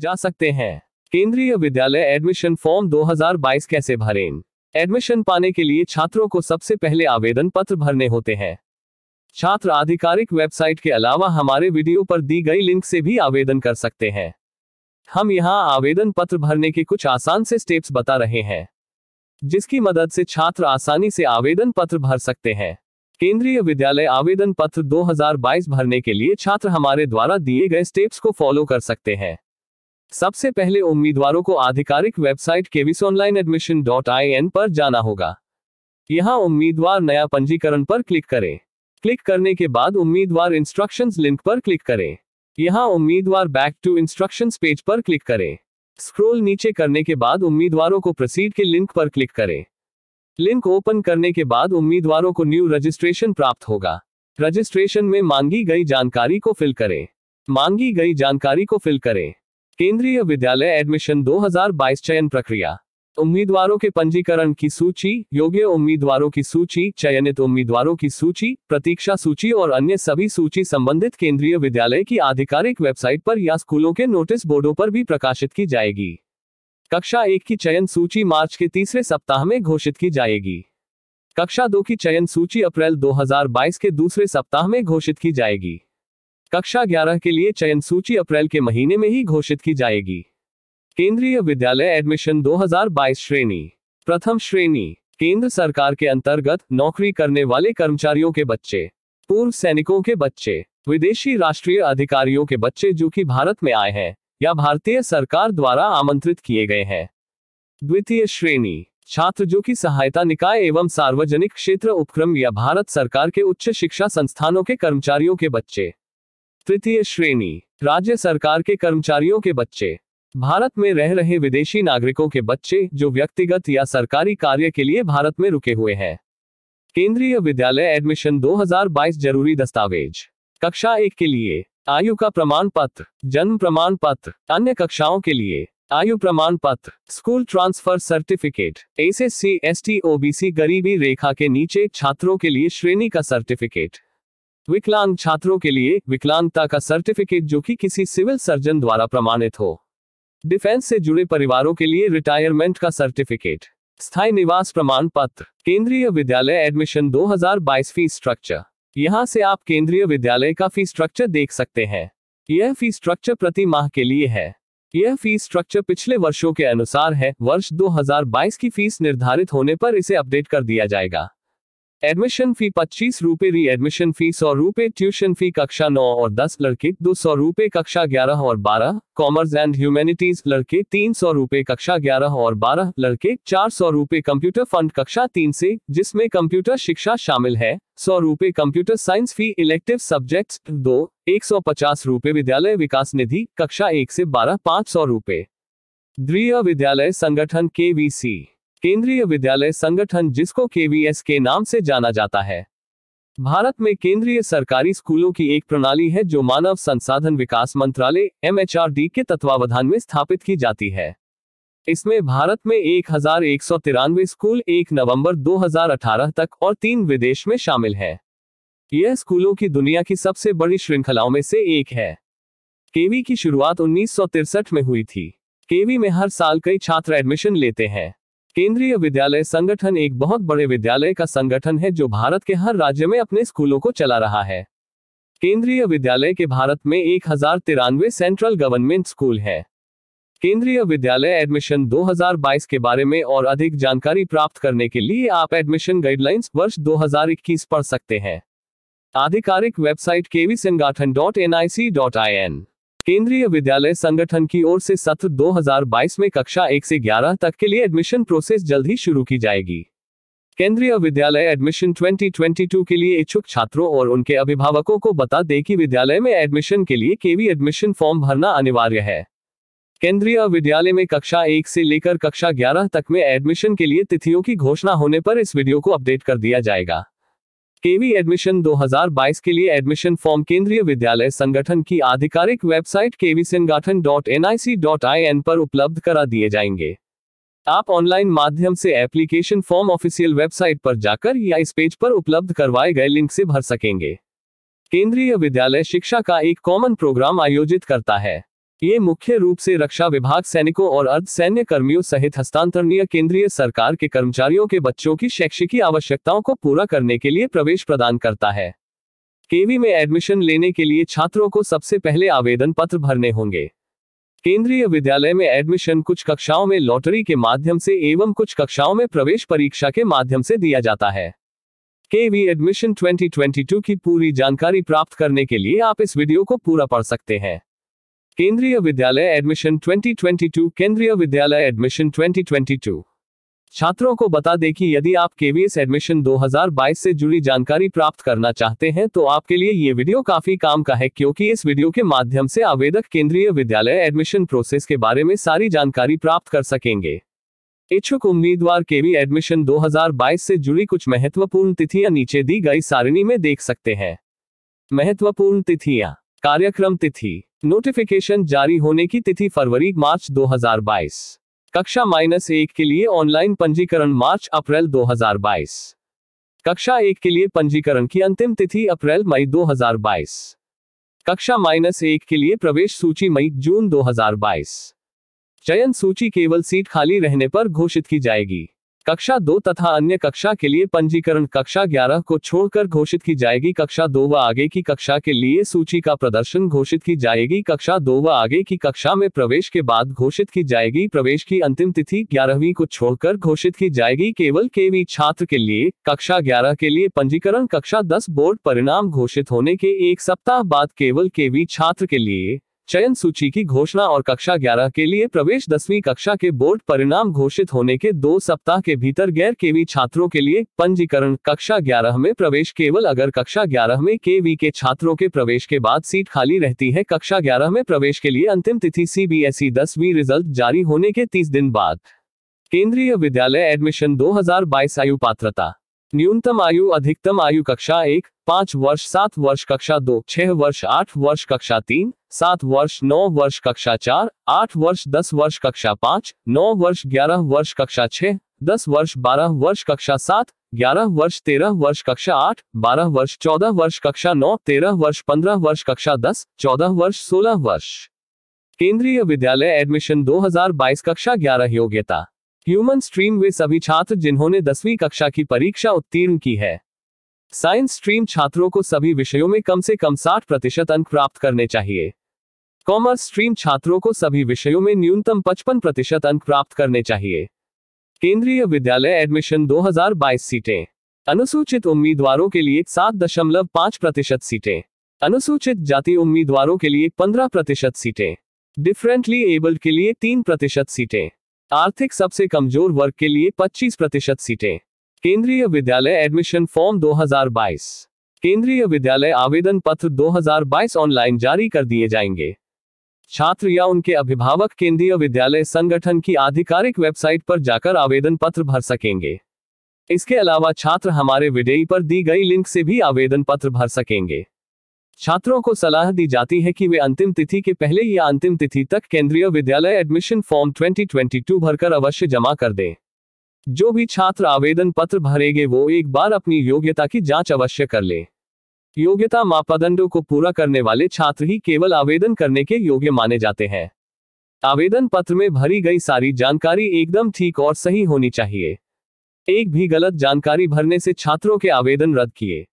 जा सकते हैं केंद्रीय विद्यालय एडमिशन फॉर्म 2022 कैसे भरें एडमिशन पाने के लिए छात्रों को सबसे पहले आवेदन पत्र भरने होते हैं छात्र आधिकारिक वेबसाइट के अलावा हमारे वीडियो पर दी गई लिंक से भी आवेदन कर सकते हैं हम यहाँ आवेदन पत्र भरने के कुछ आसान से स्टेप्स बता रहे हैं जिसकी मदद से छात्र आसानी से आवेदन पत्र भर सकते हैं केंद्रीय विद्यालय आवेदन पत्र 2022 भरने के लिए छात्र हमारे द्वारा दिए गए स्टेप्स को फॉलो कर सकते हैं सबसे पहले उम्मीदवारों को आधिकारिक website KVS online admission dot I N पर जाना होगा यहाँ उम्मीदवार नया पंजीकरण पर क्लिक करें क्लिक करने के बाद उम्मीदवार इंस्ट्रक्शंस लिंक पर क्लिक करें यहाँ उम्मीदवार बैक टू इंस्ट्रक्शंस पेज पर क्लिक करें स्क्रॉल नीचे करने के बाद उम्मीदवारों को प्रोसीड के लिंक पर क्लिक करें लिंक ओपन करने के बाद उम्मीदवारों को न्यू रजिस्ट्रेशन प्राप्त होगा रजिस्ट्रेशन में मांगी गई जानकारी को फिल करें मांगी गई जानकारी को फिल करें केंद्रीय विद्यालय एडमिशन 2022 चयन प्रक्रिया उम्मीदवारों के पंजीकरण की सूची योग्य उम्मीदवारों की सूची चयनित उम्मीदवारों की सूची प्रतीक्षा सूची और अन्य सभी सूची संबंधित केंद्रीय विद्यालय की आधिकारिक वेबसाइट पर या स्कूलों के नोटिस बोर्डों पर भी प्रकाशित की जाएगी कक्षा एक की चयन सूची मार्च के तीसरे सप्ताह में घोषित की जाएगी कक्षा दो की चयन सूची अप्रैल 2022 के दूसरे सप्ताह में घोषित की जाएगी कक्षा 11 के लिए चयन सूची अप्रैल के महीने में ही घोषित की जाएगी केंद्रीय विद्यालय एडमिशन 2022 श्रेणी प्रथम श्रेणी केंद्र सरकार के अंतर्गत नौकरी करने वाले कर्मचारियों के बच्चे पूर्व सैनिकों के बच्चे विदेशी राष्ट्रीय अधिकारियों के बच्चे जो कि भारत में आए हैं या भारतीय सरकार द्वारा आमंत्रित किए गए हैं द्वितीय श्रेणी छात्र जो कि सहायता निकाय एवं सार्वजनिक क्षेत्र उपक्रम या भारत सरकार के उच्च शिक्षा संस्थानों के कर्मचारियों के बच्चे तृतीय श्रेणी राज्य सरकार के कर्मचारियों के बच्चे भारत में रह रहे विदेशी नागरिकों के बच्चे जो व्यक्तिगत या सरकारी कार्य के लिए भारत में रुके हुए हैं केंद्रीय विद्यालय एडमिशन 2022 जरूरी दस्तावेज कक्षा एक के लिए आयु का प्रमाण पत्र जन्म प्रमाण पत्र अन्य कक्षाओं के लिए आयु प्रमाण पत्र school transfer certificate S S C S T OBC गरीबी रेखा के नीचे छात्रों के लिए श्रेणी का सर्टिफिकेट विकलांग छात्रों के लिए विकलांगता का सर्टिफिकेट जो कि किसी सिविल सर्जन द्वारा प्रमाणित हो डिफेंस से जुड़े परिवारों के लिए रिटायरमेंट का सर्टिफिकेट स्थायी निवास प्रमाण पत्र केंद्रीय विद्यालय एडमिशन 2022 फीस स्ट्रक्चर यहाँ से आप केंद्रीय विद्यालय का फी स्ट्रक्चर देख सकते हैं यह फीस स्ट्रक्चर प्रति माह के लिए है यह फीस स्ट्रक्चर पिछले वर्षों के अनुसार है वर्ष 2022 की फीस निर्धारित होने पर इसे अपडेट कर दिया जाएगा एडमिशन फी पच्चीस रूपए री एडमिशन फी सौ रूपए ट्यूशन फी कक्षा नौ और दस लड़के दो सौ रूपए कक्षा ग्यारह और बारह कॉमर्स एंड ह्यूमैनिटीज लड़के तीन सौ रूपए कक्षा ग्यारह और बारह लड़के चार सौ रूपए कंप्यूटर फंड कक्षा तीन से जिसमें कंप्यूटर शिक्षा शामिल है सौ रूपए computer science fee elective subject दो एक सौ पचास रूपए विद्यालय विकास निधि कक्षा एक से बारह पाँच सौ रूपए द्वितीय विद्यालय संगठन के वी सी केंद्रीय विद्यालय संगठन जिसको केवीएस के नाम से जाना जाता है भारत में केंद्रीय सरकारी स्कूलों की एक प्रणाली है जो मानव संसाधन विकास मंत्रालय एम के तत्वावधान में स्थापित की जाती है इसमें भारत में एक हजार एक सौ तिरानवे स्कूल 1 नवंबर 2018 तक और तीन विदेश में शामिल हैं यह स्कूलों की दुनिया की सबसे बड़ी श्रृंखलाओं में से एक है केवी की शुरुआत उन्नीस में हुई थी केवी में हर साल कई छात्र एडमिशन लेते हैं केंद्रीय विद्यालय संगठन एक बहुत बड़े विद्यालय का संगठन है जो भारत के हर राज्य में अपने स्कूलों को चला रहा है केंद्रीय विद्यालय के भारत में एक सेंट्रल गवर्नमेंट स्कूल है केंद्रीय विद्यालय एडमिशन 2022 के बारे में और अधिक जानकारी प्राप्त करने के लिए आप एडमिशन गाइडलाइंस वर्ष 2021 पढ़ सकते हैं आधिकारिक website KV Sangathan dot N I C dot I N Kendriya Vidyalaya संगठन की ओर से सत्र 2022 में कक्षा 1 से 11 तक के लिए एडमिशन प्रोसेस जल्द ही शुरू की जाएगी केंद्रीय विद्यालय एडमिशन 2022 के लिए इच्छुक छात्रों और उनके अभिभावकों को बता दें कि विद्यालय में एडमिशन के लिए केवी एडमिशन फॉर्म भरना अनिवार्य है केंद्रीय विद्यालय में कक्षा एक से लेकर कक्षा ग्यारह तक में एडमिशन के लिए तिथियों की घोषणा होने पर इस वीडियो को अपडेट कर दिया जाएगा केवी एडमिशन 2022 के लिए एडमिशन फॉर्म केंद्रीय विद्यालय संगठन की आधिकारिक website KV Sangathan dot N I C dot I N पर उपलब्ध करा दिए जाएंगे आप ऑनलाइन माध्यम से एप्लीकेशन फॉर्म ऑफिशियल वेबसाइट पर जाकर या इस पेज पर उपलब्ध करवाए गए लिंक से भर सकेंगे केंद्रीय विद्यालय शिक्षा का एक कॉमन प्रोग्राम आयोजित करता है ये मुख्य रूप से रक्षा विभाग सैनिकों और अर्ध सैन्य कर्मियों सहित हस्तांतरणीय केंद्रीय सरकार के कर्मचारियों के बच्चों की शैक्षिकी आवश्यकताओं को पूरा करने के लिए प्रवेश प्रदान करता है केवी में एडमिशन लेने के लिए छात्रों को सबसे पहले आवेदन पत्र भरने होंगे केंद्रीय विद्यालय में एडमिशन कुछ कक्षाओं में लॉटरी के माध्यम से एवं कुछ कक्षाओं में प्रवेश परीक्षा के माध्यम से दिया जाता है केवी एडमिशन 2022 की पूरी जानकारी प्राप्त करने के लिए आप इस वीडियो को पूरा पढ़ सकते हैं केंद्रीय विद्यालय एडमिशन 2022 केंद्रीय विद्यालय एडमिशन 2022 छात्रों को बता दें कि यदि आप केवीएस एडमिशन 2022 से जुड़ी जानकारी प्राप्त करना चाहते हैं तो आपके लिए ये वीडियो काफी काम का है क्योंकि इस वीडियो के माध्यम से आवेदक केंद्रीय विद्यालय एडमिशन प्रोसेस के बारे में सारी जानकारी प्राप्त कर सकेंगे इच्छुक उम्मीदवार केवी एडमिशन 2022 से जुड़ी कुछ महत्वपूर्ण तिथियां नीचे दी गई सारिणी में देख सकते हैं महत्वपूर्ण तिथियां कार्यक्रम तिथि नोटिफिकेशन जारी होने की तिथि फरवरी मार्च 2022 कक्षा माइनस एक के लिए ऑनलाइन पंजीकरण मार्च अप्रैल 2022 कक्षा एक के लिए पंजीकरण की अंतिम तिथि अप्रैल मई 2022 कक्षा माइनस एक के लिए प्रवेश सूची मई जून 2022 चयन सूची केवल सीट खाली रहने पर घोषित की जाएगी कक्षा दो तथा अन्य कक्षा के लिए पंजीकरण कक्षा ग्यारह को छोड़कर घोषित की जाएगी कक्षा दो व आगे की कक्षा के लिए सूची का प्रदर्शन घोषित की जाएगी कक्षा दो व आगे की कक्षा में प्रवेश के बाद घोषित की जाएगी प्रवेश की अंतिम तिथि ग्यारहवीं को छोड़कर घोषित की जाएगी केवल केवी छात्र के लिए कक्षा ग्यारह के लिए पंजीकरण कक्षा दस बोर्ड परिणाम घोषित होने के एक सप्ताह बाद केवल केवी छात्र के लिए चयन सूची की घोषणा और कक्षा 11 के लिए प्रवेश दसवीं कक्षा के बोर्ड परिणाम घोषित होने के दो सप्ताह के भीतर गैर केवी छात्रों के लिए पंजीकरण कक्षा 11 में प्रवेश केवल अगर कक्षा 11 में केवी के छात्रों के प्रवेश के बाद सीट खाली रहती है कक्षा 11 में प्रवेश के लिए अंतिम तिथि ई दसवीं रिजल्ट जारी होने के तीस दिन बाद केंद्रीय विद्यालय एडमिशन 2022 आयु पात्रता न्यूनतम आयु अधिकतम आयु कक्षा एक पांच वर्ष सात वर्ष कक्षा दो छह वर्ष आठ वर्ष कक्षा तीन सात वर्ष नौ वर्ष कक्षा चार आठ वर्ष दस वर्ष कक्षा पाँच नौ वर्ष ग्यारह वर्ष कक्षा छह दस वर्ष बारह वर्ष कक्षा सात ग्यारह वर्ष तेरह वर्ष कक्षा आठ बारह वर्ष चौदह वर्ष कक्षा नौ तेरह वर्ष पंद्रह वर्ष कक्षा दस चौदह वर्ष सोलह वर्ष केंद्रीय विद्यालय एडमिशन 2022 कक्षा ग्यारह योग्यता ह्यूमन स्ट्रीम वे सभी छात्र जिन्होंने दसवीं कक्षा की परीक्षा उत्तीर्ण की है साइंस स्ट्रीम छात्रों को सभी विषयों में कम से कम साठ प्रतिशत अंक प्राप्त करने चाहिए कॉमर्स स्ट्रीम छात्रों को सभी विषयों में न्यूनतम पचपन प्रतिशत अंक प्राप्त करने चाहिए केंद्रीय विद्यालय एडमिशन 2022 सीटें अनुसूचित उम्मीदवारों के लिए सात दशमलव पांच प्रतिशत सीटें अनुसूचित जाति उम्मीदवारों के लिए पंद्रह प्रतिशत सीटें डिफरेंटली एबल्ड के लिए तीन प्रतिशत सीटें आर्थिक सबसे कमजोर वर्ग के लिए 25 प्रतिशत सीटें केंद्रीय विद्यालय एडमिशन फॉर्म 2022 केंद्रीय विद्यालय आवेदन पत्र 2022 ऑनलाइन जारी कर दिए जाएंगे छात्र या उनके अभिभावक केंद्रीय विद्यालय संगठन की आधिकारिक वेबसाइट पर जाकर आवेदन पत्र भर सकेंगे इसके अलावा छात्र हमारे विडेई पर दी गई लिंक से भी आवेदन पत्र भर सकेंगे छात्रों को सलाह दी जाती है कि वे अंतिम तिथि के पहले या अंतिम तिथि तक केंद्रीय विद्यालय एडमिशन फॉर्म 2022 भरकर अवश्य जमा कर दें जो भी छात्र आवेदन पत्र भरेंगे वो एक बार अपनी योग्यता की जांच अवश्य कर लें योग्यता मापदंडों को पूरा करने वाले छात्र ही केवल आवेदन करने के योग्य माने जाते हैं आवेदन पत्र में भरी गई सारी जानकारी एकदम ठीक और सही होनी चाहिए एक भी गलत जानकारी भरने से छात्रों के आवेदन रद्द किए